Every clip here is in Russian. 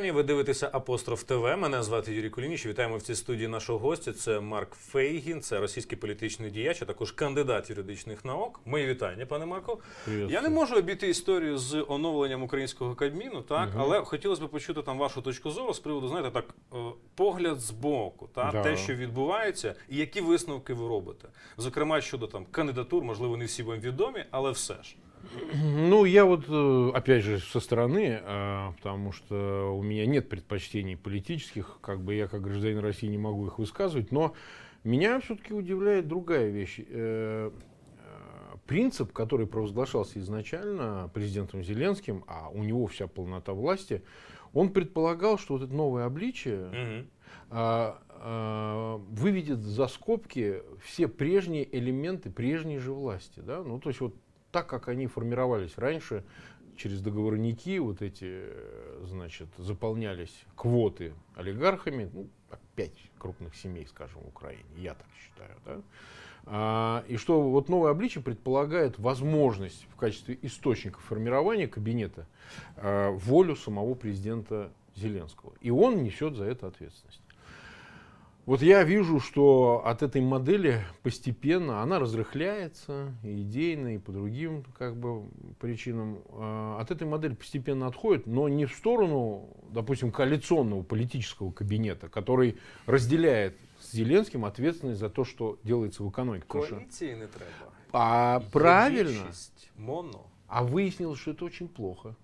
вітання. Ви дивитеся Апостроф ТВ. Мене звати Юрій Кулініч. Вітаємо в цій студії нашого гостя. Це Марк Фейгін, це російський політичний діяч, а також кандидат юридичних наук. Мої вітання, пане Марко. Я не можу обійти історію з оновленням українського кабміну, так угу. але хотілося б почути там вашу точку зору з приводу, знаєте, так е, погляд з боку, та да. те, що відбувається, і які висновки ви робите, зокрема щодо там кандидатур, можливо, не всі вам відомі, але все ж. Ну, я вот, э, опять же, со стороны, а, потому что у меня нет предпочтений политических, как бы я как гражданин России не могу их высказывать, но меня все-таки удивляет другая вещь. Э, а, принцип, который провозглашался изначально президентом Зеленским, а у него вся полнота власти, он предполагал, что вот это новое обличие а, выведет за скобки все прежние элементы прежней же власти. Да? Ну, то есть вот так, как они формировались раньше, через договорники вот эти, э, значит, заполнялись квоты олигархами, ну, пять крупных семей, скажем, в Украине, я так считаю, да? а, и что вот новое обличие предполагает возможность в качестве источника формирования кабинета а, волю самого президента Зеленского, и он несет за это ответственность. Вот я вижу, что от этой модели постепенно она разрыхляется и идейно, и по другим как бы, причинам. А, от этой модели постепенно отходит, но не в сторону, допустим, коалиционного политического кабинета, который разделяет с Зеленским ответственность за то, что делается в экономике. Коалиции не треба. А правильно. Моно. А выяснилось, что это очень плохо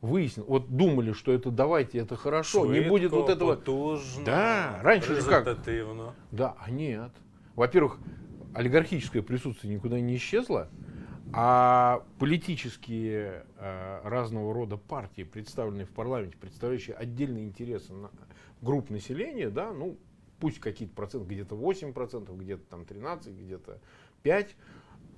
выяснил. Вот думали, что это давайте, это хорошо, Швидко, не будет вот этого. Потужно, да, раньше же как. Да, а нет. Во-первых, олигархическое присутствие никуда не исчезло, а политические а, разного рода партии, представленные в парламенте, представляющие отдельные интересы на, групп населения, да, ну, пусть какие-то проценты, где-то 8%, где-то там 13%, где-то 5%,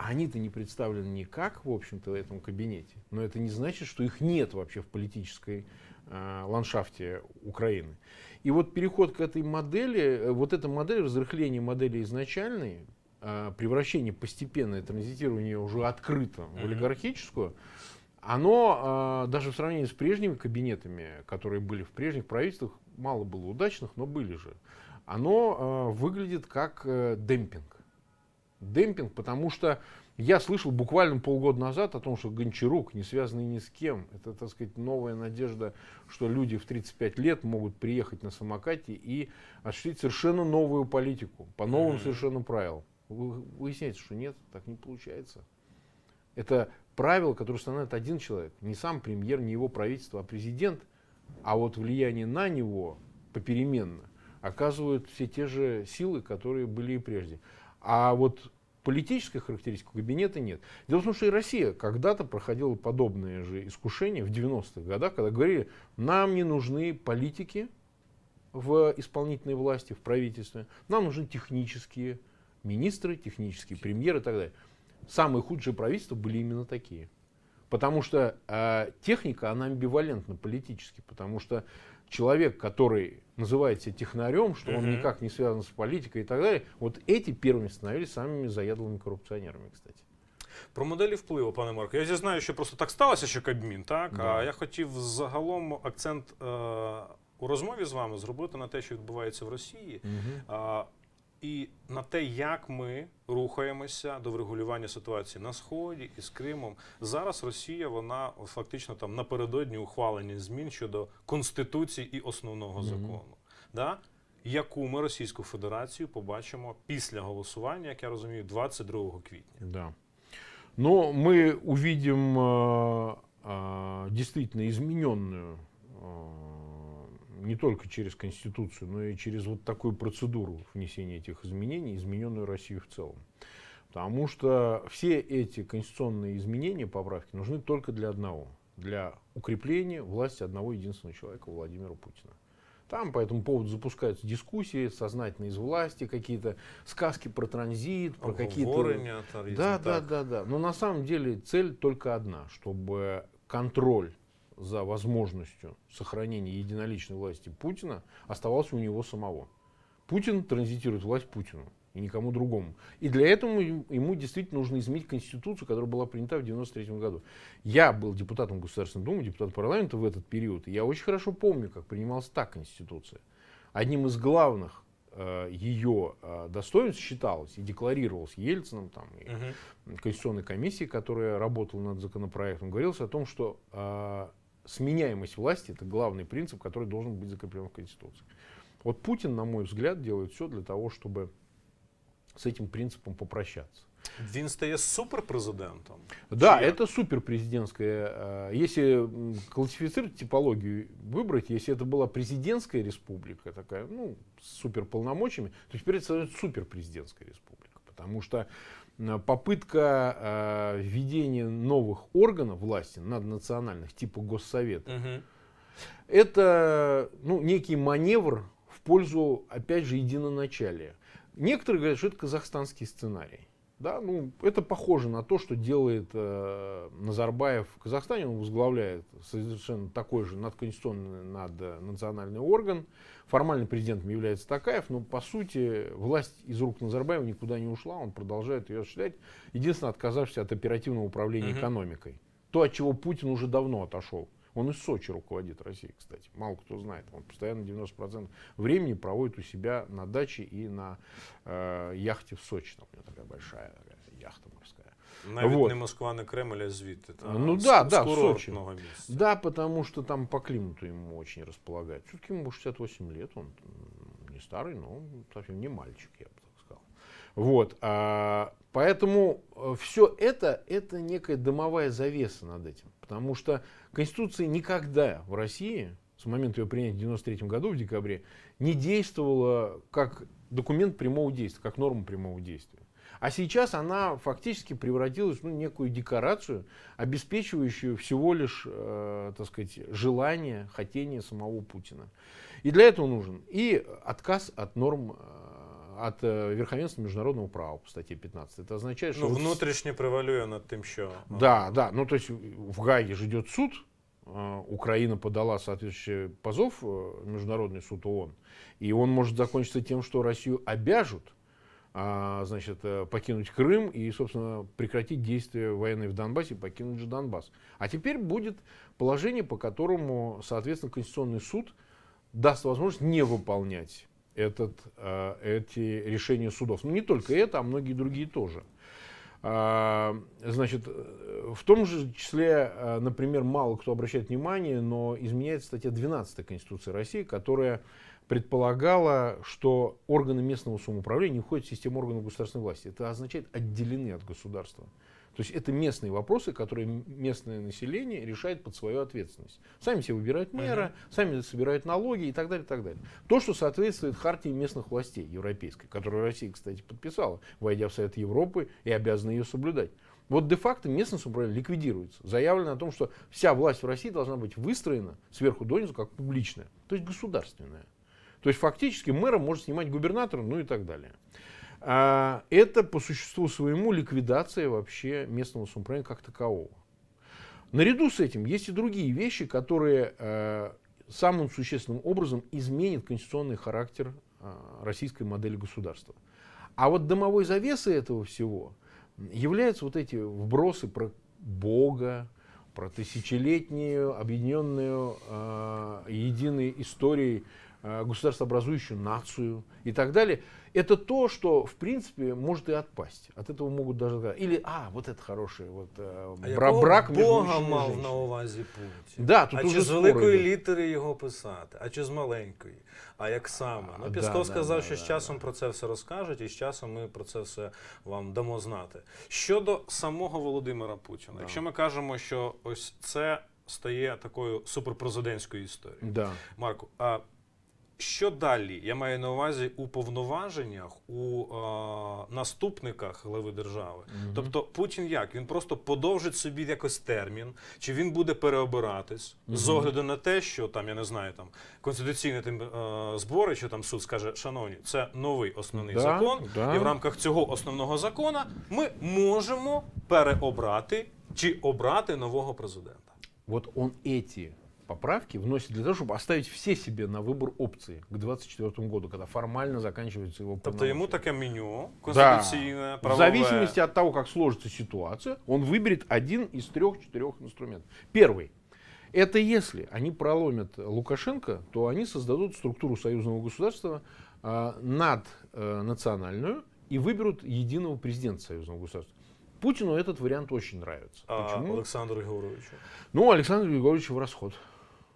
а они-то не представлены никак, в общем-то, в этом кабинете. Но это не значит, что их нет вообще в политической э, ландшафте Украины. И вот переход к этой модели, э, вот эта модель, разрыхление модели изначальной, э, превращение постепенное, транзитирование уже открыто в олигархическую, оно э, даже в сравнении с прежними кабинетами, которые были в прежних правительствах, мало было удачных, но были же, оно э, выглядит как э, демпинг демпинг, потому что я слышал буквально полгода назад о том, что Гончарук, не связанный ни с кем, это, так сказать, новая надежда, что люди в 35 лет могут приехать на самокате и осуществить совершенно новую политику, по новым mm-hmm. совершенно правилам. Вы, выясняется, что нет, так не получается. Это правило, которое устанавливает один человек, не сам премьер, не его правительство, а президент, а вот влияние на него попеременно оказывают все те же силы, которые были и прежде. А вот политической характеристики кабинета нет. Дело в том, что и Россия когда-то проходила подобное же искушение в 90-х годах, когда говорили, нам не нужны политики в исполнительной власти, в правительстве, нам нужны технические министры, технические премьеры и так далее. Самые худшие правительства были именно такие. Потому что э, техника, она амбивалентна политически, потому что человек, который называете технарем, что он никак не связан с политикой и так далее, вот эти первыми становились самыми заядлыми коррупционерами, кстати. Про моделі впливу, пане Марко, я знаю, що просто так сталося, що Кабмін, так? Да. А я хотів загалом акцент е, у розмові з вами зробити на те, що відбувається в Росії. Угу. і на те, як ми рухаємося до врегулювання ситуації на сході і з Кримом. Зараз Росія вона фактично там напередодні ухвалення змін щодо конституції і основного закону. Mm -hmm. Да? Яку ми Російську Федерацію побачимо після голосування, як я розумію, 22 квітня? Да. Но мы увидим э, действительно не только через Конституцию, но и через вот такую процедуру внесения этих изменений, измененную Россию в целом. Потому что все эти конституционные изменения, поправки нужны только для одного. Для укрепления власти одного единственного человека, Владимира Путина. Там по этому поводу запускаются дискуссии, сознательно из власти, какие-то сказки про транзит, про какие-то... Да, да, да, да. Но на самом деле цель только одна, чтобы контроль за возможностью сохранения единоличной власти Путина оставался у него самого. Путин транзитирует власть Путину и никому другому. И для этого ему действительно нужно изменить Конституцию, которая была принята в 1993 году. Я был депутатом Государственной Думы, депутатом парламента в этот период, и я очень хорошо помню, как принималась та Конституция. Одним из главных э, ее э, достоинств считалось и декларировалось Ельцином, там, и uh-huh. Конституционной комиссии, которая работала над законопроектом, говорилось о том, что э, сменяемость власти – это главный принцип, который должен быть закреплен в Конституции. Вот Путин, на мой взгляд, делает все для того, чтобы с этим принципом попрощаться. Він стає суперпрезидентом. Да, Чи? это суперпрезидентская. Э, если классифицировать типологию, выбрать, если это была президентская республика, такая, ну, с суперполномочиями, то теперь это становится суперпрезидентская республика. Потому что Э, попытка э, введения новых органов власти наднациональных, типа Госсовета, угу. это ну, некий маневр в пользу, опять же, единоначалия. Некоторые говорят, что это казахстанский сценарий. Да, ну, это похоже на то, что делает э, Назарбаев в Казахстане. Он возглавляет совершенно такой же надконституционный национальный орган. Формально президентом является Такаев, но по сути власть из рук Назарбаева никуда не ушла. Он продолжает ее осуществлять, единственное, отказавшись от оперативного управления угу. экономикой. То, от чего Путин уже давно отошел. Он из Сочи руководит Россией, кстати. Мало кто знает. Он постоянно 90% времени проводит у себя на даче и на э, яхте в Сочи. Там у него такая большая такая яхта морская. Навіть вот. не Москва, не Кремль, а звідти. Там, ну да, да, в Сочи. Да, потому что там по климату ему очень располагает. Все-таки ему 68 лет, он не старый, но совсем не мальчик, я бы вот, а, поэтому э, все это, это некая дымовая завеса над этим. Потому что Конституция никогда в России, с момента ее принятия в 1993 году, в декабре, не действовала как документ прямого действия, как норма прямого действия. А сейчас она фактически превратилась в ну, некую декорацию, обеспечивающую всего лишь, э, так сказать, желание, хотение самого Путина. И для этого нужен и отказ от норм э, от э, верховенства международного права по статье 15. это означает що... Ну, внутрішнє превалює над тим, що... Ну. Да, да. Ну, то есть в Гаге же идет суд, э, Украина подала соответствующий позов в э, Международный суд ООН, и он может закончиться тем, что Россию обяжут а, значит, покинуть Крым и, собственно, прекратить действия военные в Донбассе и покинуть же Донбасс. А теперь будет положение, по которому, соответственно, Конституционный суд даст возможность не выполнять этот, а, эти решения судов. Ну, не только это, а многие другие тоже. А, значит, э, в том же числе, а, например, мало кто обращает внимание, но изменяется статья 12 Конституции России, которая предполагала, что органы местного самоуправления не входят в систему органов государственной власти. Это означает отделены от государства. Uh то есть это местные вопросы, которые местное население решает под свою ответственность. Сами себе выбирают мэра, uh-huh. сами собирают налоги и так далее, и так далее. То, что соответствует хартии местных властей европейской, которую Россия, кстати, подписала, войдя в Совет Европы и обязана ее соблюдать. Вот де-факто местное самоуправление ликвидируется. Заявлено о том, что вся власть в России должна быть выстроена сверху донизу как публичная, то есть государственная. То есть фактически мэра может снимать губернатора, ну и так далее. А это по существу своему ликвидация вообще местного самоуправления как такового. Наряду с этим есть и другие вещи, которые э, самым существенным образом изменят конституционный характер э, российской модели государства. А вот домовой завесой этого всего являются вот эти вбросы про Бога, про тысячелетнюю объединенную э, единой историей Э, государствообразующую нацию и так далее. Это то, что, в принципе, может и отпасть. От этого могут даже... Или, а, вот это хороший вот, э, а бра брак Бога мав на увазі Путін. Да, тут а уже чи з великої йде. літери його писати, а чи з маленької, а як саме? Ну, Пісков да, сказав, да, що да, з часом про це все розкажуть, і з часом ми про це все вам дамо знати. Щодо самого Володимира Путіна, якщо ми кажемо, що ось це стає такою суперпрезидентською історією. Марку, а що далі? Я маю на увазі у повноваженнях у е, наступниках глави держави. Угу. Тобто, Путін як він просто подовжить собі якось термін, чи він буде переобиратись угу. з огляду на те, що там я не знаю, там конституційне тим е, збори, що там суд скаже, шановні, це новий основний да, закон, да. і в рамках цього основного закона ми можемо переобрати чи обрати нового президента. От он эти поправки вносит для того, чтобы оставить все себе на выбор опции к 2024 году, когда формально заканчивается его Тобто ему таке меню конституційне, да. правове. В зависимости от того, как сложится ситуация, он выберет один из трех-четырех инструментов. Первый. Это если они проломят Лукашенко, то они создадут структуру союзного государства а, э, наднациональную и выберут единого президента союзного государства. Путину этот вариант очень нравится. А Почему? Александру Егоровичу? Ну, Александру Егоровичу в расход.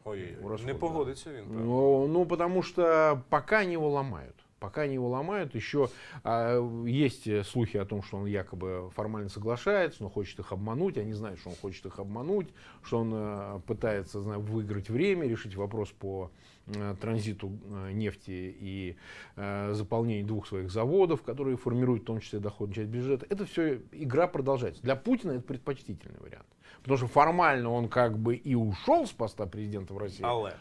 Ой, не погодится да. Ну, ну, потому что пока не его ломают. Пока не его ломают, еще а, есть э, слухи о том, что он якобы формально соглашается, но хочет их обмануть. Они знают, что он хочет их обмануть, что он а, пытается знаю, выиграть время, решить вопрос по а, транзиту а, нефти и а, заполнению двух своих заводов, которые формируют в том числе доходную часть бюджета. Это все игра продолжается. Для Путина это предпочтительный вариант. Потому что формально он как бы и ушел с поста президента в России, Але.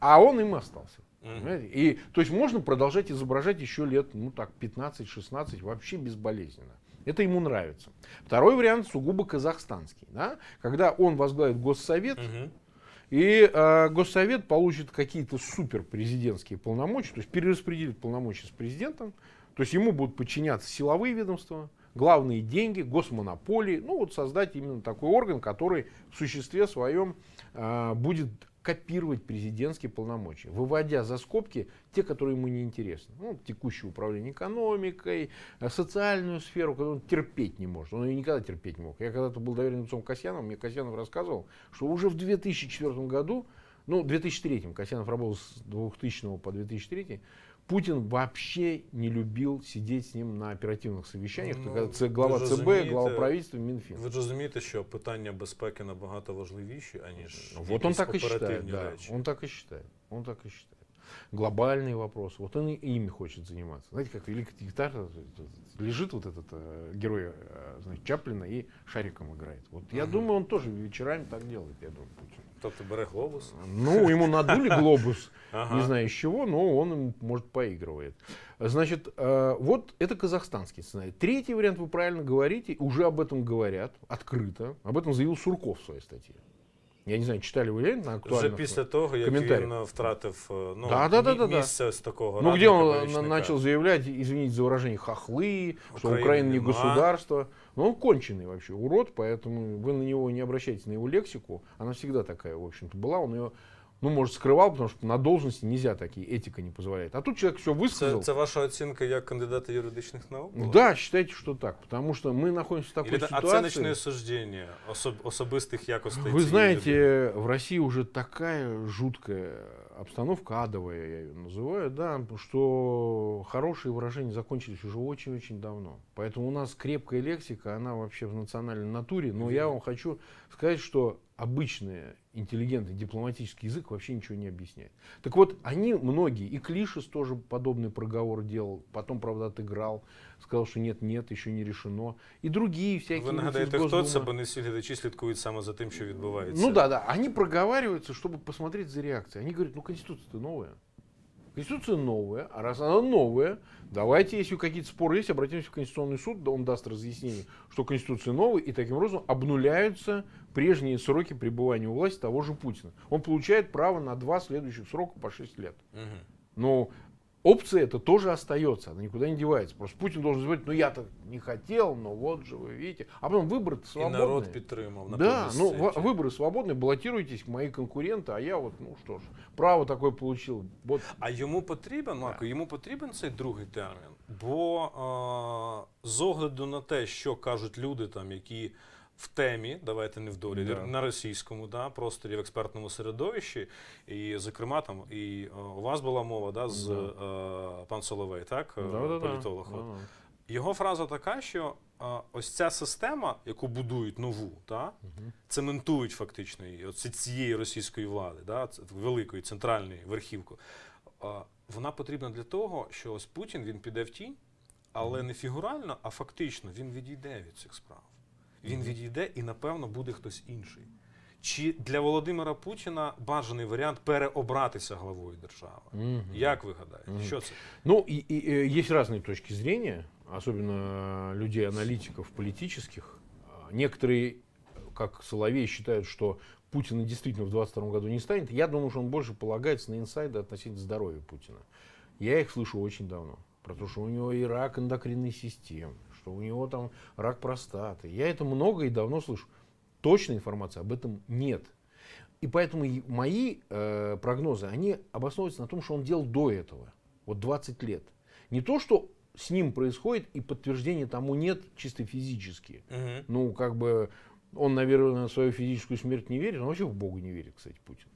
а он им остался. Понимаете? И, то есть можно продолжать изображать еще лет, ну так, 15-16 вообще безболезненно. Это ему нравится. Второй вариант сугубо казахстанский. Да? Когда он возглавит Госсовет, угу. и э, Госсовет получит какие-то суперпрезидентские полномочия, то есть перераспределит полномочия с президентом, то есть ему будут подчиняться силовые ведомства, главные деньги, госмонополии, ну вот создать именно такой орган, который в существе своем э, будет копировать президентские полномочия, выводя за скобки те, которые ему не интересны. Ну, текущее управление экономикой, э, социальную сферу, которую он терпеть не может. Он ее никогда терпеть не мог. Я когда-то был доверен лицом Касьянов, мне Касьянов рассказывал, что уже в 2004 году, ну, в 2003, Касьянов работал с 2000 по 2003, Путин вообще не любил сидеть с ним на оперативных совещаниях, Ну, це глава ЦБ, глава правительства, Мінфін. Ви ж розумієте, що питання безпеки набагато важливіші, аніж ну, вот он так и считает, да. Он так и считает. Он так и считает. Глобальный вопрос. Вот он ими хочет заниматься. Знаете, как великий диктатор э, лежит вот этот э, герой э, значит, Чаплина и шариком играет. Вот я думаю, он тоже вечерами так делает, я думаю, Путин. Тобто бере глобус? Ну, ему надули глобус, не знаю из чего, но он, может, поигрывает. Значит, э, вот это казахстанский сценарий. Третий вариант, вы правильно говорите, уже об этом говорят, открыто. Об этом заявил Сурков в своей статье. Я не знаю, читали ви на актуальних Вже після того, як він втратив ну, да, да, да, да, да. з такого Ну, где он начал заявлять, извините за выражение, хохлы, Украина, что Украина не государство. Но он конченый вообще, урод, поэтому вы на него не обращайте на его лексику. Она всегда такая, в общем-то, была. Он ее ну, может, скрывал, потому что на должности нельзя такие этика не позволяет. А тут человек все высказал. Это ваша оценка як кандидата юридичних наук? Була? Да, считайте, что так. потому что мы находимся в такій Или ситуації. Оценочне суждення особ, особистих якостей. Вы знаете, в России уже такая жуткая обстановка адовая, я ее называю, да, что хорошие выражения закончились уже очень-очень давно. Поэтому у нас крепкая лексика, она вообще в национальной натуре, но я вам хочу сказать, что обычные интеллигентный дипломатический язык вообще ничего не объясняет. Так вот, они многие, и Клишес тоже подобный проговор делал, потом, правда, отыграл, сказал, что нет-нет, еще не решено. рішено. І другі всякі. Ви нагадаєте, хто це, бо не всі глядачі слідкують саме за тем, что відбувається. Ну да, да. Они проговариваются, чтобы посмотреть за реакцией. Они говорят, ну конституция-то новая. Конституция новая, а раз она новая, давайте, если какие-то споры есть, обратимся в Конституционный суд, да он даст разъяснение, что Конституция новая, и таким образом обнуляются прежние сроки пребывания у власти того же Путина. Он получает право на два следующих срока по 6 лет. Угу. Но опция это тоже остается, она никуда не девается. Просто Путин должен говорить, ну я-то не хотел, но вот же вы видите. А потом выборы свободные. И народ Петрымов. да, ну выборы свободные, баллотируйтесь, мои конкуренты, а я вот, ну что ж, право такое получил. Вот. А ему потрібен, Марко, да. йому потрібен цей другий термін? Бо е- а, з огляду на те, що кажуть люди там, які в темі, давайте не в долі, yeah. на російському да, просторі в експертному середовищі. І, зокрема, там і е, у вас була мова да, з yeah. Е, пан Соловей, так? Yeah, е, політолог. Його фраза така, що а, ось ця система, яку будують нову, та, uh -huh. цементують фактично її, оці цієї російської влади, да, великої центральної верхівки, вона потрібна для того, що ось Путін він піде в тінь, але uh -huh. не фігурально, а фактично він відійде від цих справ. він відійде і, напевно, буде хтось інший. Чи для Володимира Путіна бажаний варіант переобратися главою держави? Угу. Як ви гадаєте? Угу. Що це? Ну, і, і, є різні точки зрення, особенно людей, аналітиків, політичних. Некоторые, как Соловей, считают, что Путина действительно в 2022 году не станет. Я думаю, что он больше полагается на инсайды относительно здоровья Путина. Я их слышу очень давно. Про то, что у него и рак эндокринной системы, что у него там рак простаты. Я это много и давно слышу. Точной информации об этом нет. И поэтому мои э, прогнозы, они обосновываются на том, что он делал до этого. Вот 20 лет. Не то, что с ним происходит, и подтверждения тому нет чисто физически. Угу. Ну, как бы он, наверное, на свою физическую смерть не верит, он вообще в Бога не верит, кстати, Путин.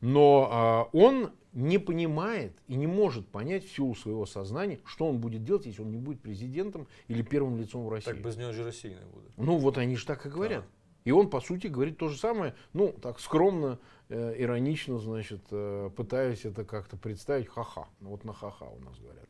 Но э, он не понимает и не может понять всю у своего сознания, что он будет делать, если он не будет президентом или первым лицом в России. Так без него же России будет. Ну вот они же так и говорят. Да. И он, по сути, говорит то же самое, ну, так скромно, э, иронично, значит, э, пытаясь это как-то представить, ха-ха. Ну, вот на ха-ха у нас говорят.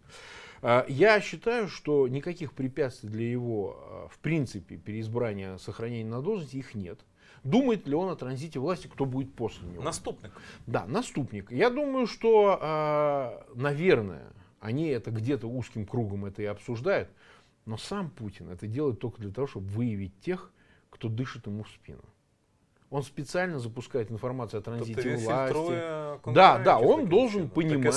А, я считаю, что никаких препятствий для его, а, в принципе, переизбрания, сохранения на должности их нет. Думает ли он о транзите власти, кто будет после него? Наступник. Да, наступник. Я думаю, что, а, наверное, они это где-то узким кругом это и обсуждают. Но сам Путин это делает только для того, чтобы выявить тех, кто дышит ему в спину. Он специально запускает информацию о транзите власти. Да, да, он должен понимать.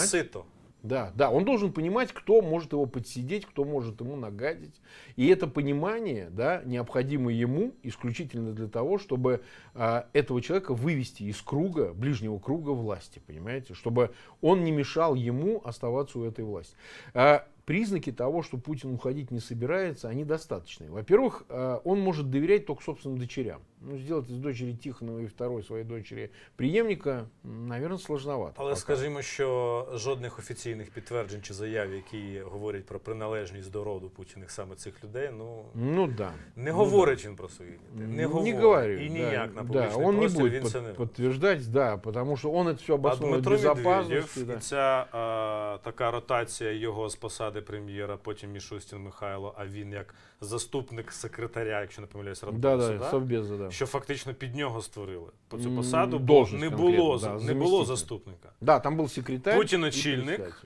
Да, да, он должен понимать, кто может его подсидеть, кто может ему нагадить. И это понимание да, необходимо ему исключительно для того, чтобы а, этого человека вывести из круга, ближнего круга власти, понимаете, чтобы он не мешал ему оставаться у этой власти. А, признаки того, что Путин уходить не собирается, они достаточные. Во-первых, э, он может доверять только собственным дочерям. Ну, сделать из дочери Тихонова и второй своей дочери преемника, наверное, сложновато. Але скажем, что що жодних офіційних підтверджень чи заяв, які говорять про приналежність до роду Путіних саме цих людей, ну, ну да. не ну, говорить ну, да. він про свої дітей. Не, не говорить. говорю, і ніяк да, на да, он простір не буде він це не підтверджати, да, тому що він це все обосновує безпечності. Да. І ця а, така ротація його з посади Ради прем'єра, потім Мішустін Михайло, а він як заступник секретаря, якщо не помиляюсь, да, да, совбезу, да. що фактично під нього створили по цю посаду, бо не було да, не було заступника. Да, там був секретар. Путін очільник.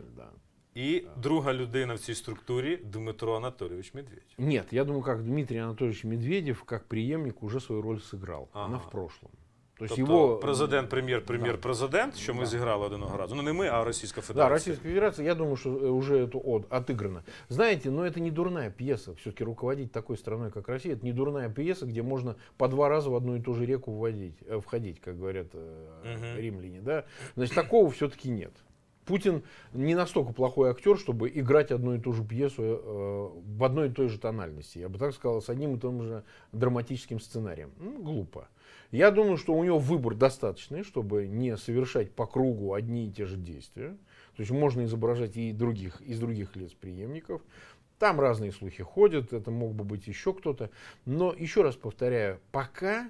І друга людина в цій структурі Дмитро Анатолійович Медведев. Ні, я думаю, як Дмитрий Анатолійович Медведев, як преемник, уже свою роль зіграв Ага. Она в прошлому. То есть его президент, премьер, премєр президент, що мы сыграли одного разу. Ну не мы, а российская федерация. Да, Российская Федерация, я думаю, что уже это от, отыграно. Знаете, но ну, это не дурная пьеса. Все-таки руководить такой страной, как Россия, это не дурная пьеса, где можно по два раза в одну и ту же реку вводить, э, входить, как говорят угу. римляне. Да? Значит, такого все-таки нет. Путин не настолько плохой актер, чтобы играть одну и ту же пьесу э, в одной и той же тональности. Я бы так сказал, с одним и тем же драматическим сценарием. Ну, глупо. Я думаю, что у него выбор достаточный, чтобы не совершать по кругу одни и те же действия. То есть можно изображать и других, из других лиц преемников. Там разные слухи ходят, это мог бы быть еще кто-то. Но еще раз повторяю, пока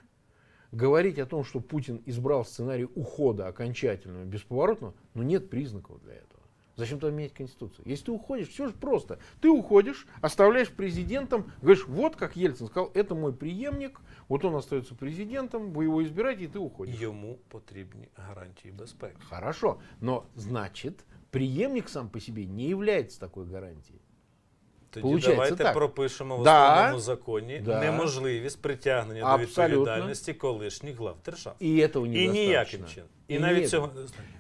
говорить о том, что Путин избрал сценарий ухода окончательного, бесповоротного, но ну, нет признаков для этого. Зачем тогда менять Конституцию? Если ты уходишь, все же просто. Ты уходишь, оставляешь президентом, говоришь, вот как Ельцин сказал, это мой преемник, вот он остается президентом, вы его избираете, и ты уходишь. Ему потребны гарантии безпеки. Хорошо, но значит, преемник сам по себе не является такой гарантией. Тоді Получається давайте так. пропишемо в Да. законі Да. неможливість притягнення Абсолютно. до відповідальності колишніх глав держав. И этого І недостаточно. ніяким чином. І, И навіть нет. цього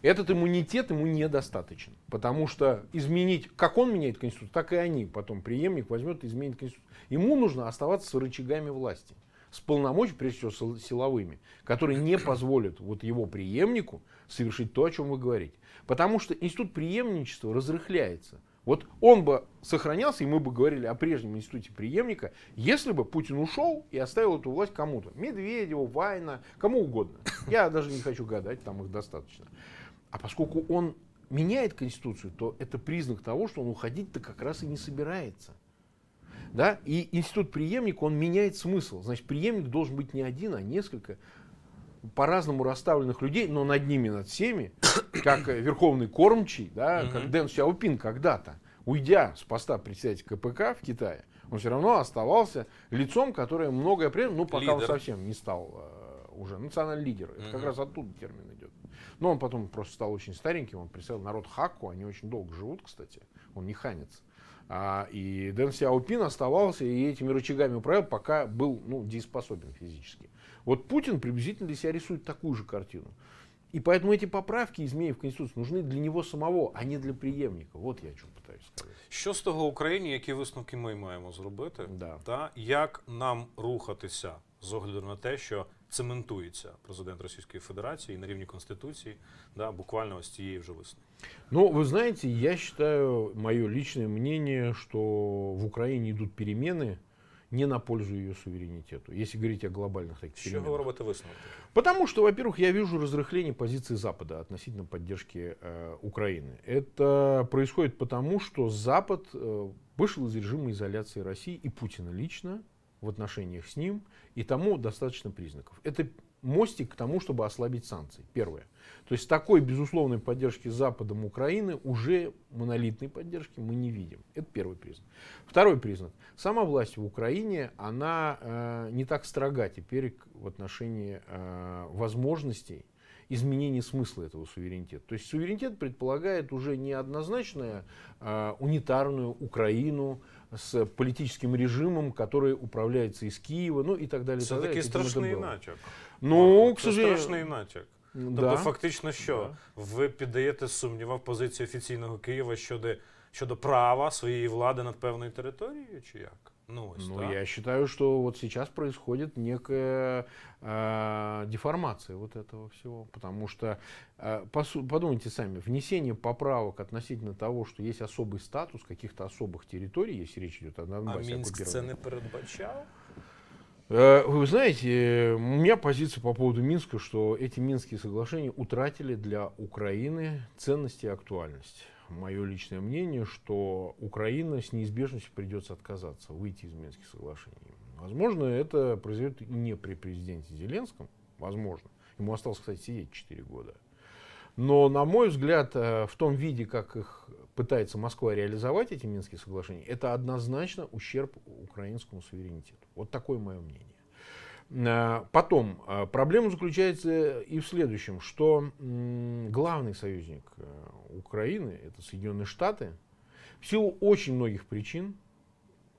Этот иммунитет ему недостаточен, потому что изменить, как он меняет Конституцию, так и они потом, преемник возьмет и изменит Конституцию. Ему нужно оставаться с рычагами власти, с полномочиями, прежде всего, силовыми, которые не позволят вот его преемнику совершить то, о чем вы говорите. Потому что институт преемничества разрыхляется. Вот он бы сохранялся, и мы бы говорили о прежнем институте преемника, если бы Путин ушел и оставил эту власть кому-то. Медведеву, Вайна, кому угодно. Я даже не хочу гадать, там их достаточно. А поскольку он меняет Конституцию, то это признак того, что он уходить-то как раз и не собирается. Да? И институт преемника, он меняет смысл. Значит, преемник должен быть не один, а несколько по-разному расставленных людей, но над ними, над всеми, как э, верховный кормчий, да, угу. как Дэн Сяопин когда-то, уйдя с поста председателя КПК в Китае, он все равно оставался лицом, которое многое приняло, ну, пока лидер. он совсем не стал э, уже национальный лидер. Это как раз оттуда термин идет. Но он потом просто стал очень стареньким, он представил народ Хаку, они очень долго живут, кстати, он не ханец. А, и Дэн Сяопин оставался и этими рычагами управлял, пока был ну, дееспособен физически. Вот Путин приблизительно для себя рисует такую же картину. И поэтому эти поправки изменения в Конституцію нужны для него самого, а не для преемника. Вот я о чому пытаюсь сказать. Что с того Україні, які висновки ми маємо сделать? да. та як нам рухатися с огляду на то, что цементується президент Российской Федерации на рівні Конституции, да, буквально вот цієї вже весни? Ну, вы знаете, я считаю, мое личное мнение, что в Украине идут перемены не на пользу ее суверенитету, если говорить о глобальных таких Чего вы робите Потому что, во-первых, я вижу разрыхление позиции Запада относительно поддержки э, Украины. Это происходит потому, что Запад э, вышел из режима изоляции России и Путина лично в отношениях с ним, и тому достаточно признаков. Это мостик к тому, чтобы ослабить санкции. Первое. То есть такой безусловной поддержки Западом Украины уже монолитной поддержки мы не видим. Это первый признак. Второй признак. Сама власть в Украине, она э, не так строга теперь в отношении э, возможностей изменение смысла этого суверенитета. То есть суверенитет предполагает уже неоднозначную а, унитарную Украину с политическим режимом, который управляется из Киева, ну и так далі. Це такий страшний натяк. Ну, к сожалению... страшний натяк. Тобто, да. фактично, що да. ви піддаєте сумнівам позицію офіційного Києва щодо щодо права своєї влади над певною територією, чи як? новость. Ну, да? я считаю, что вот сейчас происходит некая э, деформация вот этого всего. Потому что, э, подумайте сами, внесение поправок относительно того, что есть особый статус каких-то особых территорий, если речь идет о а Донбассе. А Минск це не передбачал? Вы знаете, у меня позиция по поводу Минска, что эти Минские соглашения утратили для Украины ценности и актуальность мое личное мнение, что Украина с неизбежностью придется отказаться, выйти из Минских соглашений. Возможно, это произойдет и не при президенте Зеленском, возможно. Ему осталось, кстати, сидеть 4 года. Но, на мой взгляд, э, в том виде, как их пытается Москва реализовать, эти Минские соглашения, это однозначно ущерб украинскому суверенитету. Вот такое мое мнение. Э, потом, э, проблема заключается и в следующем, что главный союзник э, Украины, это Соединенные Штаты, в силу очень многих причин,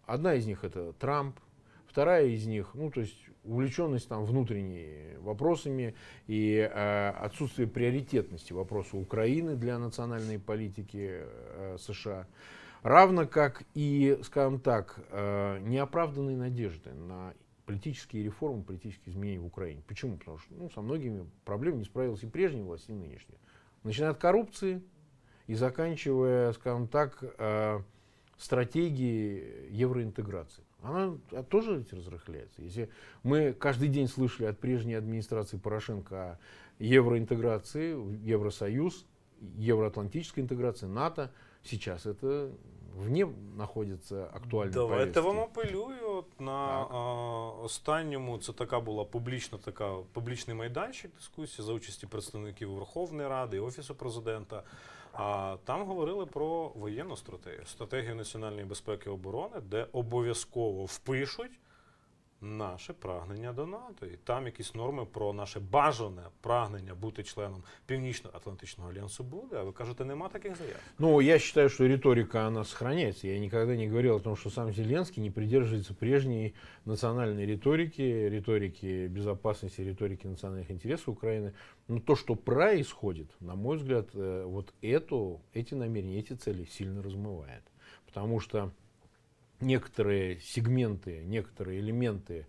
одна из них это Трамп, вторая из них, ну то есть увлеченность там внутренними вопросами и э, отсутствие приоритетности вопроса Украины для национальной политики э, США, равно как и, скажем так, э, неоправданные надежды на политические реформы, политические изменения в Украине. Почему? Потому что ну, со многими проблемами не справилась и прежняя власть, и нынешняя. Начиная от коррупции и заканчивая, скажем так, э, стратегией евроинтеграции. Она а, тоже ведь разрыхляется. Если мы каждый день слышали от прежней администрации Порошенко о евроинтеграции, Евросоюз, евроатлантической интеграции, НАТО, сейчас это вне находиться актуальна Давайте вам апелюю. на так. останньому це така була публічна така публічний майданчик дискусія за участі представників Верховної Ради і Офісу президента. А там говорили про воєнну стратегію, стратегію національної безпеки і оборони, де обов'язково впишуть. наше прагнення до НАТО. І там якісь норми про наше бажане прагнення бути членом Північно-Атлантичного альянсу буде. А ви кажете, нема таких заяв? Ну, я считаю, что риторика, она сохраняется. Я никогда не говорил о том, что сам Зеленский не придерживается прежней национальной риторики, риторики безопасности, риторики национальных интересов Украины. Но то, что происходит, на мой взгляд, э, вот эту, эти намерения, эти цели сильно размывает. Потому что некоторые сегменты, некоторые элементы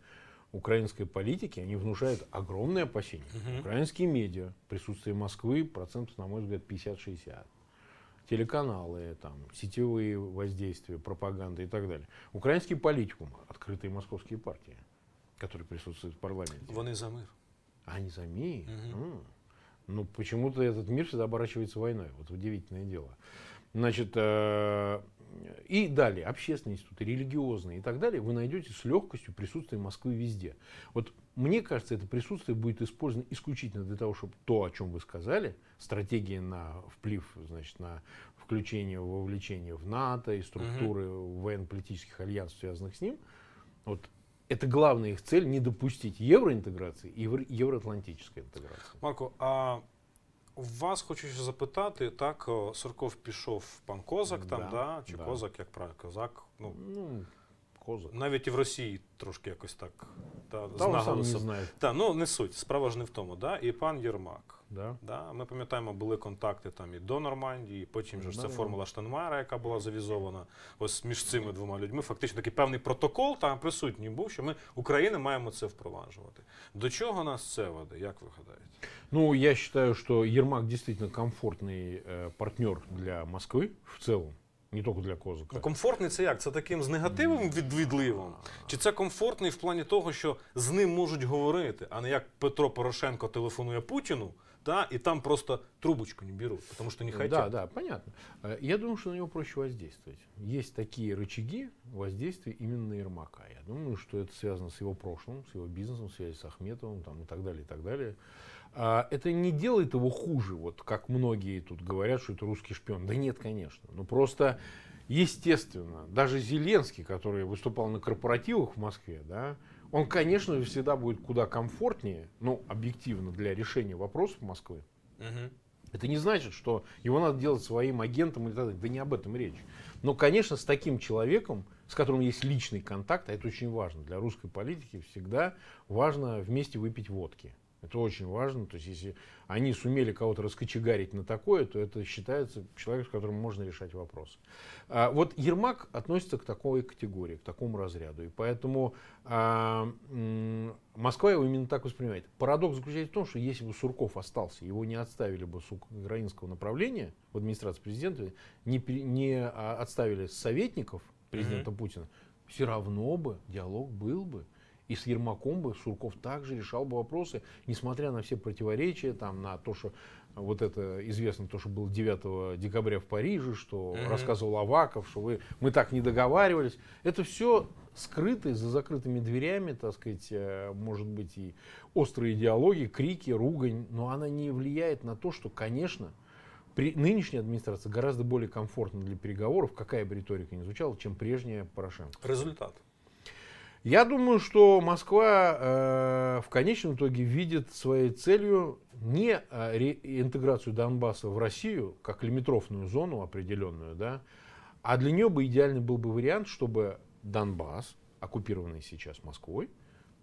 украинской политики, они внушают огромные опасения. Угу. Украинские медиа, присутствие Москвы, процентов, на мой взгляд, 50-60. Телеканалы, там, сетевые воздействия, пропаганда и так далее. Украинский политикум, открытые московские партии, которые присутствуют в парламенте. Вон и за мир. А не за мир. Угу. Ну, почему-то этот мир всегда оборачивается войной. Вот удивительное дело. Значит, э, и далее, общественные институты, религиозные и так далее, вы найдете с легкостью присутствие Москвы везде. Вот мне кажется, это присутствие будет использовано исключительно для того, чтобы то, о чем вы сказали, стратегия на вплив, значит, на включение, вовлечение в НАТО и структуры угу. военно-политических альянсов, связанных с ним, вот это главная их цель не допустить евроинтеграции и евроатлантической интеграции. Марко, а Вас хочу ще запитати, так, Сорков пішов пан Козак там, да, да? чи да. Козак, як правильно, Козак, ну, ну Козак. Навіть і в Росії трошки якось так та, та, з наголосом. Не та, ну не суть, справа ж не в тому. Да? І пан Єрмак. Да? Да? Ми пам'ятаємо, були контакти там і до Нормандії, потім же ж це формула Штанмайера, яка була завізована ось між цими двома людьми. Фактично такий певний протокол там присутній був, що ми Україна маємо це впроваджувати. До чого нас це веде? Як ви гадаєте? Ну я вважаю, що Єрмак дійсно комфортний е, партнер для Москви в цілому. Не тільки для козака. Ну, комфортний це як? Це таким з негативом відвідливим? Чи це комфортний в плані того, що з ним можуть говорити, а не як Петро Порошенко телефонує Путіну? да, и там просто трубочку не берут, потому что не хотят. Да, да, понятно. Э, я думаю, что на него проще воздействовать. Есть такие рычаги воздействия именно на Ермака. Я думаю, что это связано с его прошлым, с его бизнесом, связи с Ахметовым там, и так далее, и так далее. А, это не делает его хуже, вот как многие тут говорят, что это русский шпион. Да нет, конечно. Ну просто естественно, даже Зеленский, который выступал на корпоративах в Москве, да, он, конечно всегда будет куда комфортнее, ну, объективно, для решения вопросов Москвы. Угу. Это не значит, что его надо делать своим агентом или так далее. Да не об этом речь. Но, конечно, с таким человеком, с которым есть личный контакт, а это очень важно. Для русской политики всегда важно вместе выпить водки. Это очень важно. То есть, если они сумели кого-то раскочегарить на такое, то это считается человек, с которым можно решать вопрос. А, вот Ермак относится к такой категории, к такому разряду. И поэтому а, Москва его именно так воспринимает. Парадокс заключается в том, что если бы Сурков остался, его не отставили бы с украинского направления в администрации президента, не, не а, отставили советников президента mm-hmm. Путина, все равно бы диалог был бы. И с Ермаком бы Сурков также решал бы вопросы, несмотря на все противоречия, там, на то, что э, вот это известно, то, что было 9 декабря в Париже, что mm-hmm. рассказывал Аваков, что вы, мы так не договаривались. Это все скрыто за закрытыми дверями, так сказать, э, может быть, и острые идеологии, крики, ругань, но она не влияет на то, что, конечно, при нынешней администрации гораздо более комфортно для переговоров, какая бы риторика ни звучала, чем прежняя Порошенко. Результат. Я думаю, что Москва э, в конечном итоге видит своей целью не э, интеграцию Донбасса в Россию, как лимитрофную зону определенную, да, а для нее бы идеальный был бы вариант, чтобы Донбасс, оккупированный сейчас Москвой,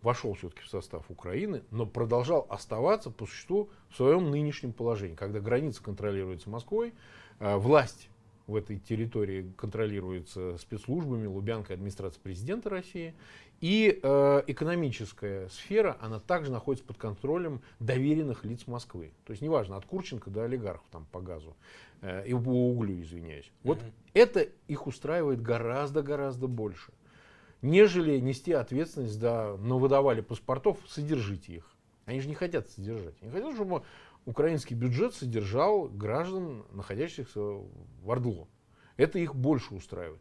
вошел все-таки в состав Украины, но продолжал оставаться по существу в своем нынешнем положении, когда граница контролируется Москвой, э, власть в этой территории контролируется спецслужбами, Лубянка, администрация президента России. И э, экономическая сфера, она также находится под контролем доверенных лиц Москвы. То есть неважно, от Курченко до олигархов там по газу, э, и по углю, извиняюсь. Вот mm-hmm. это их устраивает гораздо-гораздо больше, нежели нести ответственность, да, но ну, выдавали паспортов, содержите их. Они же не хотят содержать. Они хотят, чтобы украинский бюджет содержал граждан, находящихся в Ордло. Это их больше устраивает.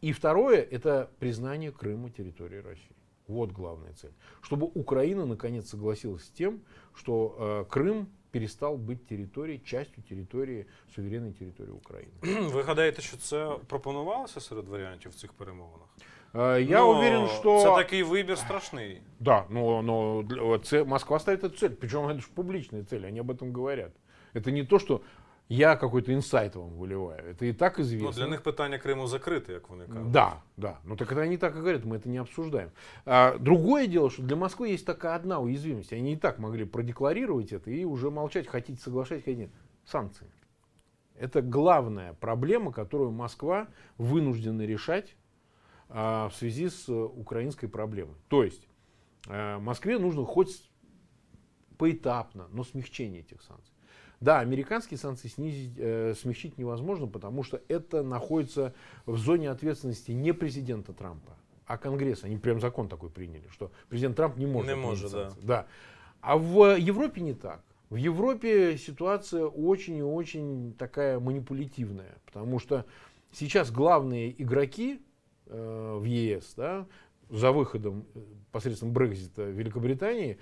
И второе, это признание Крыма территорией России. Вот главная цель. Чтобы Украина наконец согласилась с тем, что э, Крым перестал быть территорией, частью территории суверенной территории Украины. Ви гадаєте, що це пропонувалося серед варіантів в этих переговорах? Э, я но ну, уверен, что... все такий выбор страшный. Да, но, но Москва ставит эту цель. Причем это же публичная цель, они об этом говорят. Это не то, что я какой-то инсайт вам виливаю. Это и так известно. Ну, для них питание Криму закрыто, як вони кажется. Да, да. Но так это они так и говорят, мы это не обсуждаем. А, другое дело, что для Москвы есть такая одна уязвимость. Они и так могли продекларировать это и уже молчать, хотите соглашать, хотите нет. Санкции. Это главная проблема, которую Москва вынуждена решать а, в связи с э, украинской проблемой. То есть э, Москве нужно хоть поэтапно, но смягчение этих санкций. Да, американские санкции снизить, э, смягчить невозможно, потому что это находится в зоне ответственности не президента Трампа, а Конгресса. Они прям закон такой приняли, что президент Трамп не может. Не может, санкции. да. да. А в э, Европе не так. В Европе ситуация очень и очень такая манипулятивная, потому что сейчас главные игроки Э, в ЕС, да, за выходом э, посредством Брекзита Великобритании,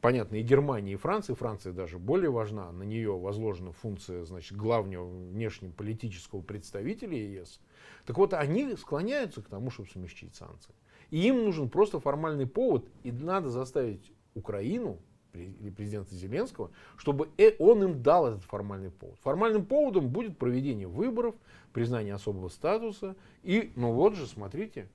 понятно, и Германии, и Франции, Франция даже более важна, на нее возложена функция, значит, главного внешнеполитического представителя ЕС. Так вот, они склоняются к тому, чтобы смягчить санкции. И им нужен просто формальный повод, и надо заставить Украину президента Зеленского, чтобы э, он им дал этот формальный повод. Формальным поводом будет проведение выборов, признание особого статуса. И, ну вот же, смотрите,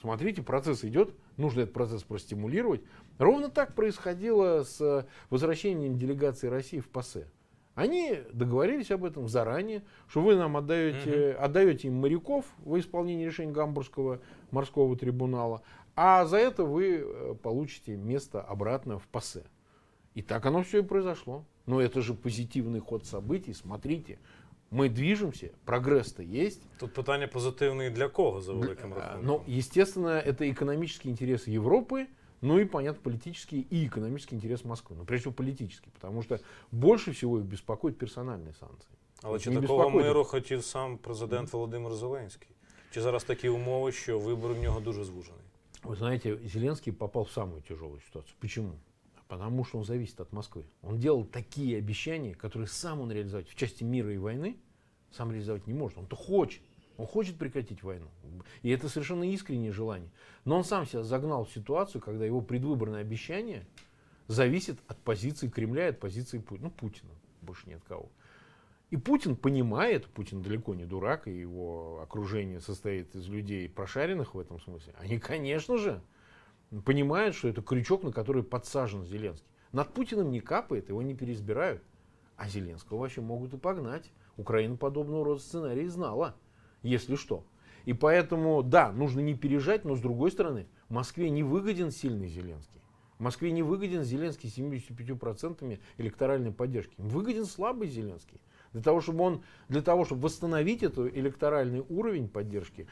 смотрите, процесс идет, нужно этот процесс простимулировать. Ровно так происходило с возвращением делегации России в ПАСЕ. Они договорились об этом заранее, что вы нам отдаете, угу. отдаете им моряков во исполнение решения Гамбургского морского трибунала, а за это вы э, получите место обратно в ПАСЕ. И так оно все и произошло. Но это же позитивный ход событий. Смотрите, мы движемся, прогресс-то есть. Тут питание позитивное для кого, за великим а, рахунком? Ну, естественно, это экономические интересы Европы, ну и, понятно, политический и экономический интерес Москвы. Но ну, прежде всего политический, потому что больше всего их беспокоит персональные санкции. Але чи такого миру хотів сам президент Володимир Зеленський? Чи зараз такі умови, що вибор у нього дуже звужений? Вы знаете, Зеленский попал в самую тяжелую ситуацию. Почему? потому что он зависит от Москвы. Он делал такие обещания, которые сам он реализовать в части мира и войны сам реализовать не может. Он-то хочет. Он хочет прекратить войну. И это совершенно искреннее желание. Но он сам себя загнал в ситуацию, когда его предвыборное обещание зависит от позиции Кремля от позиции Путина. Ну, Путина, больше нет кого. И Путин понимает, Путин далеко не дурак, и его окружение состоит из людей прошаренных в этом смысле. Они, конечно же, понимают, что это крючок, на который подсажен Зеленский. Над Путиным не капает, его не переизбирают. А Зеленского вообще могут и погнать. Украина подобного рода сценарий знала, если что. И поэтому, да, нужно не пережать, но с другой стороны, Москве не выгоден сильный Зеленский. Москве не выгоден Зеленский с 75% электоральной поддержки. Выгоден слабый Зеленский. Для того, чтобы он, для того, чтобы восстановить этот электоральный уровень поддержки,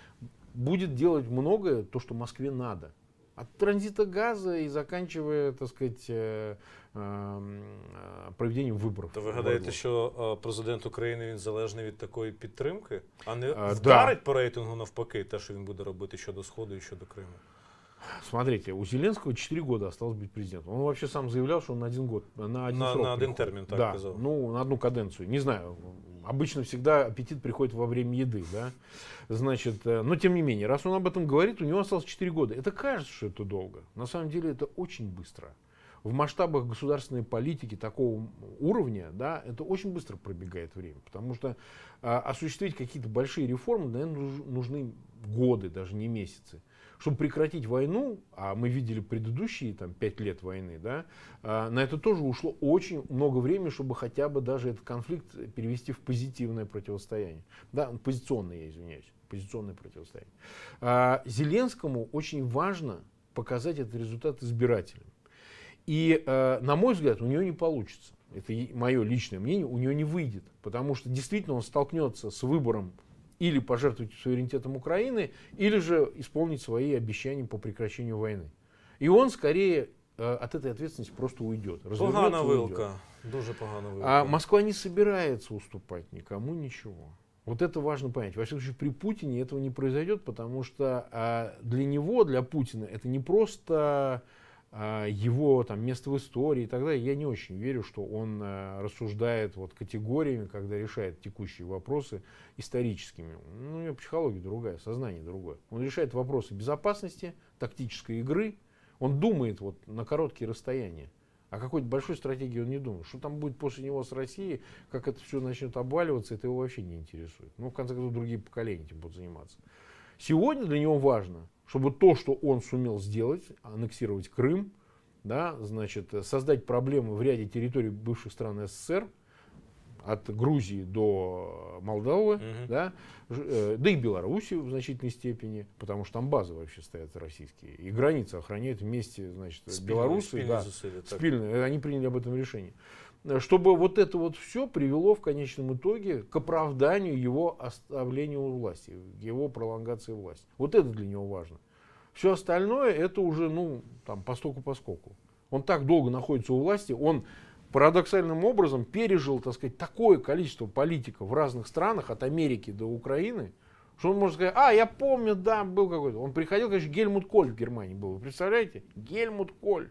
будет делать многое то, что Москве надо. От транзита газа і заканчивая, так сказать, э, э, проведенням виборів. То ви гадаєте, що э, президент України він залежний від такої підтримки, а не вдарить да. по рейтингу навпаки, те, що він буде робити щодо Сходу і щодо Криму? Смотрите, у Зеленского 4 года осталось быть президентом. Он вообще сам заявлял, что он на один год, э, на один на, срок. На один термин, так да, сказал. Ну, на одну каденцию. Не знаю, обычно всегда аппетит приходит во время еды, да. Значит, э, но тем не менее, раз он об этом говорит, у него осталось 4 года. Это кажется, что это долго. На самом деле это очень быстро. В масштабах государственной политики такого уровня, да, это очень быстро пробегает время, потому что э, осуществить какие-то большие реформы, наверное, нужны годы, даже не месяцы чтобы прекратить войну, а мы видели предыдущие там, 5 лет войны, да, а, на это тоже ушло очень много времени, чтобы хотя бы даже этот конфликт перевести в позитивное противостояние. Да, позиционное, я извиняюсь, позиционное противостояние. А, Зеленскому очень важно показать этот результат избирателям. И, а, на мой взгляд, у него не получится. Это мое личное мнение, у него не выйдет. Потому что действительно он столкнется с выбором или пожертвовать суверенитетом Украины, или же исполнить свои обещания по прекращению войны. И он скорее э, от этой ответственности просто уйдет. Погана вылка, Дуже погана вылка. А Москва не собирается уступать никому ничего. Вот это важно понять. Во всяком случае, при Путине этого не произойдет, потому что а, для него, для Путина, это не просто а, его там, место в истории и так далее, я не очень верю, что он э, рассуждает вот, категориями, когда решает текущие вопросы историческими. Ну, у него психология другая, сознание другое. Он решает вопросы безопасности, тактической игры. Он думает вот, на короткие расстояния. О какой-то большой стратегии он не думает. Что там будет после него с Россией, как это все начнет обваливаться, это его вообще не интересует. Ну, в конце концов, другие поколения этим будут заниматься. Сегодня для него важно – чтобы то, что он сумел сделать, аннексировать Крым, да, значит, э, создать проблемы в ряде территорий бывших стран СССР, от Грузии до Молдовы, угу. Uh-huh. да, э, да и Беларуси в значительной степени, потому что там базы вообще стоят российские, и границы охраняют вместе, значит, спильные, белорусы, спильные да, засыли, спильные, э, они приняли об этом решение. Э, чтобы вот это вот все привело в конечном итоге к оправданию его оставления у власти, его пролонгации власти. Вот это для него важно. Все остальное это уже, ну, там, постоку стоку поскольку. Он так долго находится у власти, он парадоксальным образом пережил, так сказать, такое количество политиков в разных странах, от Америки до Украины, что он может сказать, а, я помню, да, был какой-то. Он приходил, конечно, Гельмут Коль в Германии был, вы представляете? Гельмут Коль,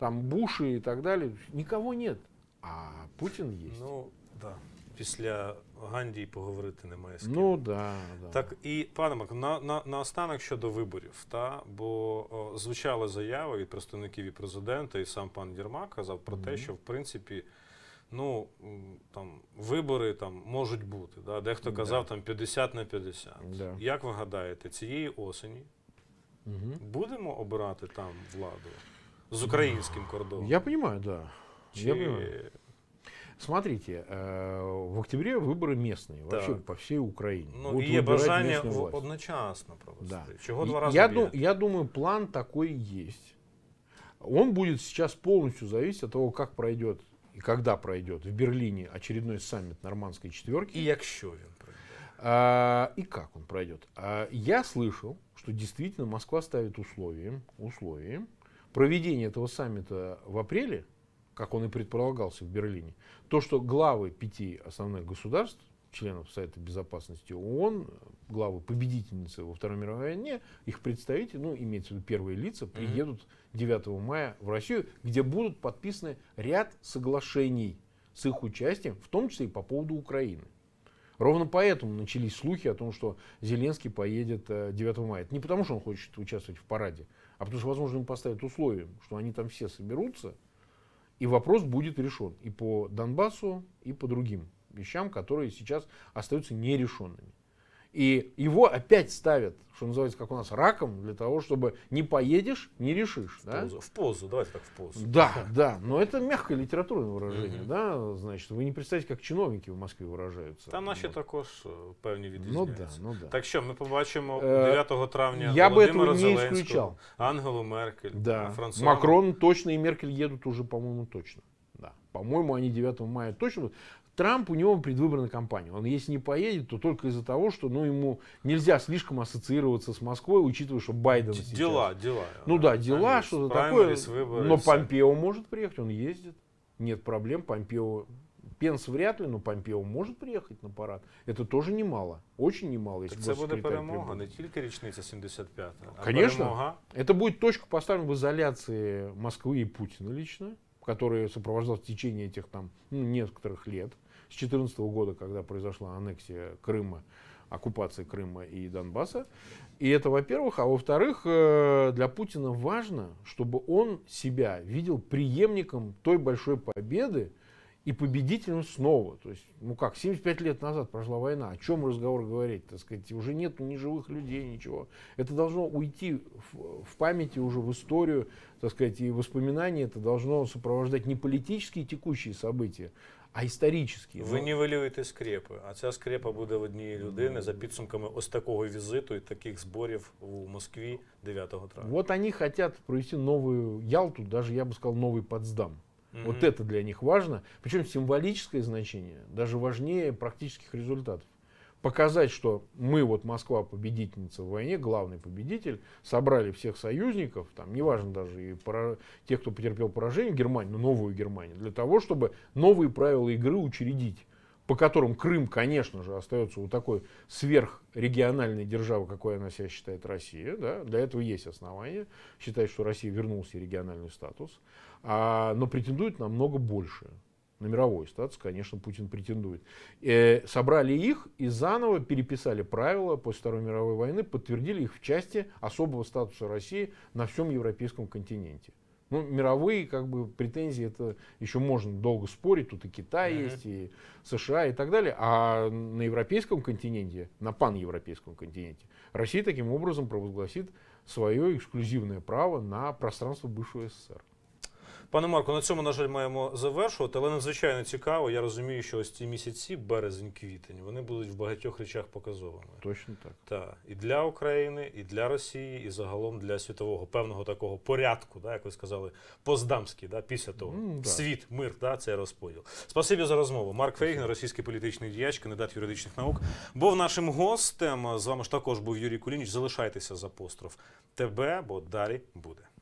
там Буши и так далее. Никого нет. а Путін є. Ну, да. Після Гандії поговорити немає з ким. Ну, да, да. Так, і, пане Мак, на, на, на останок щодо виборів, та, бо о, звучали заяви від представників і президента, і сам пан Єрмак казав про mm -hmm. те, що, в принципі, ну, там, вибори там, можуть бути. Да? Дехто казав yeah. там 50 на 50. Yeah. Як ви гадаєте, цієї осені mm будемо обирати там владу з українським кордоном? Я розумію, так. Да. легче. Смотрите, э, в октябре выборы местные так. вообще по всей Украине. Ну Будут є бажання одночасно провести. Да. Чего два раза? Я, ду я думаю, план такой есть. Он будет сейчас полностью зависеть от того, как пройдет и когда пройдет в Берлине очередной саммит нормандской четверки. И как він А, и как он пройдет. А, я слышал, что действительно Москва ставит условием, условием проведения этого саммита в апреле – как он и предполагался в Берлине, то, что главы пяти основных государств, членов Совета Безопасности ООН, главы победительницы во Второй мировой войне, их представители, ну, имеется в виду первые лица, приедут 9 мая в Россию, где будут подписаны ряд соглашений с их участием, в том числе и по поводу Украины. Ровно поэтому начались слухи о том, что Зеленский поедет 9 э, мая. Это не потому, что он хочет участвовать в параде, а потому что, возможно, им поставят условия, что они там все соберутся – и вопрос будет решен и по Донбассу, и по другим вещам, которые сейчас остаются нерешенными. И его опять ставят, что называется, как у нас, раком, для того, чтобы не поедешь, не решишь. В, да? позу. в позу, давайте так в позу. Да, да, но это мягкое литературное выражение, угу. да, значит, вы не представляете, как чиновники в Москве выражаются. Там вообще вот. також э, певні відрізняються. Ну да, ну да. Так что мы побачимо э, 9 травня Я бы этого не исключал. Ангелу Меркель, да. Э, Франсуа. Макрон точно и Меркель едут уже, по-моему, точно. Да. По-моему, они 9 мая точно. Трамп, у него предвыборная кампания. Он, если не поедет, то только из-за того, что ну, ему нельзя слишком ассоциироваться с Москвой, учитывая, что Байден сейчас. Дела, дела. Ну да, дела, что-то такое. Выборы, но Помпео может приехать, он ездит. Нет проблем, Помпео Пенс вряд ли, но Помпео может приехать на парад. Это тоже немало. Очень немало. Если Это будет перемога, прибыл. не тільки річниця 75 а Конечно. перемога. Это будет точка поставлена в изоляции Москвы и Путина лично, которая сопровождалась в течение этих там ну, некоторых лет с 2014 года, когда произошла аннексия Крыма, оккупация Крыма и Донбасса. И это, во-первых. А во-вторых, э, для Путина важно, чтобы он себя видел преемником той большой победы и победителем снова. То есть, ну как, 75 лет назад прошла война, о чем разговор говорить, так сказать, уже нет ни живых людей, ничего. Это должно уйти в, в памяти уже, в историю, так сказать, и воспоминания это должно сопровождать не политические текущие события, а історичні. Ви нівелюєте ну, скрепи, а ця скрепа буде в одній людини за підсумками ось такого візиту і таких зборів в Москві 9 травня. Вот они хотят провести новую Ялту, даже я бы сказал, новый Потсдам. Угу. Вот это для них важно, причем символическое значение даже важнее практических результатов показать, что мы, вот Москва победительница в войне, главный победитель, собрали всех союзников, там, неважно даже и пора, тех, кто потерпел поражение, Германию, но новую Германию, для того, чтобы новые правила игры учредить по которым Крым, конечно же, остается у такой сверхрегиональной державы, какой она себя считает Россия. Да? Для этого есть основания считать, что Россия вернулся региональный статус, а, но претендует на много больше на мировой статус, конечно, Путин претендует. Э, собрали их и заново переписали правила после Второй мировой войны, подтвердили их в части особого статуса России на всем европейском континенте. Ну, мировые как бы претензии это еще можно долго спорить, тут и Китай mm-hmm. есть, и США и так далее. А на европейском континенте, на паневропейском континенте, Россия таким образом провозгласит свое эксклюзивное право на пространство бывшего СССР. Пане Марко, на цьому, на жаль, маємо завершувати, але надзвичайно цікаво. Я розумію, що ось ці місяці, березень-квітень, вони будуть в багатьох речах показовими. Точно так. Так. І для України, і для Росії, і загалом для світового певного такого порядку, да, як ви сказали, поздамський, да, після того. Mm, да. Світ, мир, да, це розподіл. Спасибі за розмову. Марк Фейгін, російський політичний діяч, кандидат юридичних наук, був нашим гостем. З вами ж також був Юрій Кулініч. Залишайтеся за постров тебе, бо далі буде.